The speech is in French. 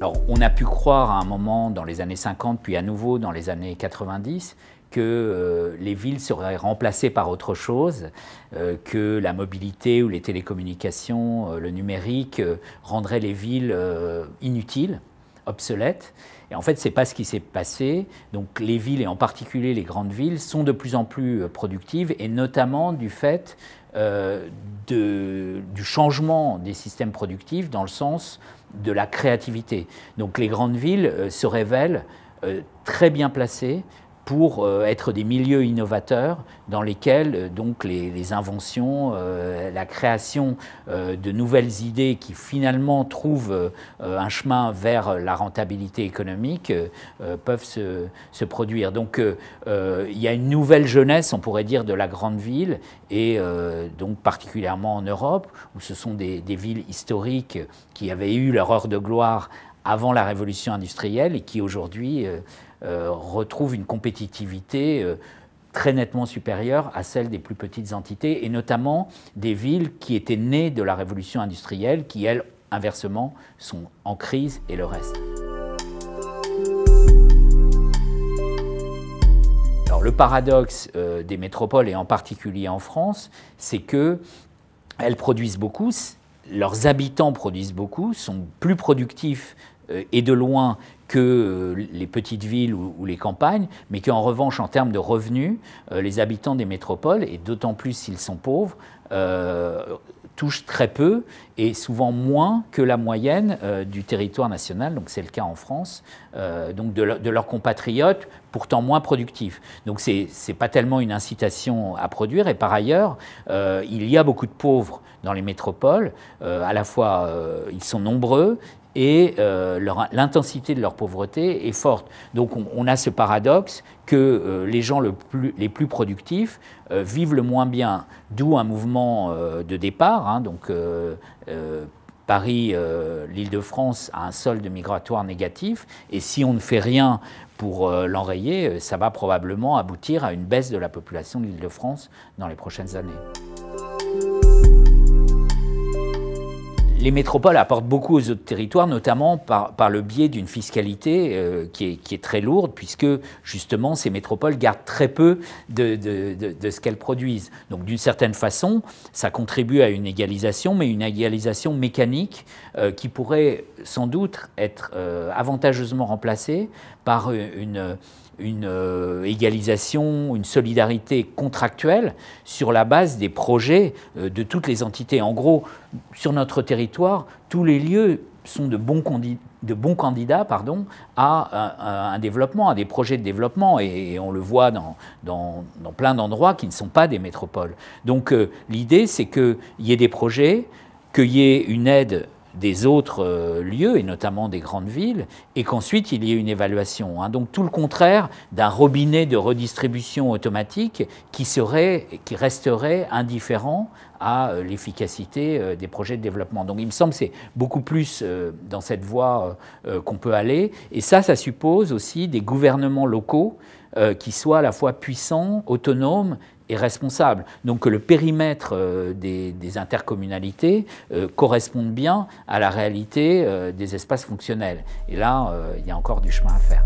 on a pu croire à un moment dans les années 50, puis à nouveau dans les années 90, que euh, les villes seraient remplacées par autre chose, euh, que la mobilité ou les télécommunications, euh, le numérique rendraient les villes inutiles, obsolètes. Et en fait, ce n'est pas ce qui s'est passé. Donc les villes, et en particulier les grandes villes, sont de plus en plus productives, et notamment du fait du changement des systèmes productifs, dans le sens de la créativité. Donc les grandes villes euh, se révèlent euh, très bien placées pour euh, être des milieux innovateurs dans lesquels euh, donc les, inventions, euh, la création de nouvelles idées qui finalement trouvent un chemin vers la rentabilité économique peuvent se, produire. Donc il y a une nouvelle jeunesse, on pourrait dire, de la grande ville et donc particulièrement en Europe où ce sont des villes historiques qui avaient eu leur heure de gloire avant la révolution industrielle et qui aujourd'hui euh, euh, retrouve une compétitivité euh, très nettement supérieure à celle des plus petites entités, et notamment des villes qui étaient nées de la révolution industrielle, qui, elles, inversement, sont en crise et le reste. Alors le paradoxe des métropoles, et en particulier en France, c'est que elles produisent beaucoup, leurs habitants produisent beaucoup, sont plus productifs euh, et de loin que euh, les petites villes ou, les campagnes, mais qu'en revanche, en termes de revenus, euh, les habitants des métropoles, et d'autant plus s'ils sont pauvres, touchent très peu et souvent moins que la moyenne du territoire national, donc c'est le cas en France, donc de, leurs compatriotes pourtant moins productifs. Donc c'est n'est pas tellement une incitation à produire et par ailleurs, il y a beaucoup de pauvres dans les métropoles, à la fois ils sont nombreux et euh, l'intensité de leur pauvreté est forte. Donc on, a ce paradoxe que euh, les gens les plus productifs euh, vivent le moins bien, d'où un mouvement de départ. Hein. donc Paris, l'Île-de-France a un solde migratoire négatif, et si on ne fait rien pour l'enrayer, ça va probablement aboutir à une baisse de la population de l'Île-de-France dans les prochaines années les métropoles apportent beaucoup aux autres territoires, notamment par, le biais d'une fiscalité euh, qui, est, très lourde, puisque justement ces métropoles gardent très peu de, ce qu'elles produisent. Donc d'une certaine façon, ça contribue à une égalisation, mais une égalisation mécanique euh, qui pourrait sans doute être euh, avantageusement remplacée par une une euh, égalisation, une solidarité contractuelle sur la base des projets euh, de toutes les entités. En gros, sur notre territoire, tous les lieux sont de bons, candidats à, un développement, à des projets de développement, et, on le voit dans, plein d'endroits qui ne sont pas des métropoles. Donc euh, l'idée, c'est qu'il y ait des projets, qu'il y ait une aide des autres euh, lieux, et notamment des grandes villes, et qu'ensuite il y ait une évaluation. Hein. Donc tout le contraire d'un robinet de redistribution automatique qui, serait, qui resterait indifférent à euh, l'efficacité euh, des projets de développement. Donc il me semble que c'est beaucoup plus dans cette voie qu'on peut aller, et ça, ça suppose aussi des gouvernements locaux qui soient à la fois puissants, autonomes, est responsable. Donc que le périmètre euh, des, intercommunalités euh, corresponde bien à la réalité euh, des espaces fonctionnels. Et là, il y a encore du chemin à faire.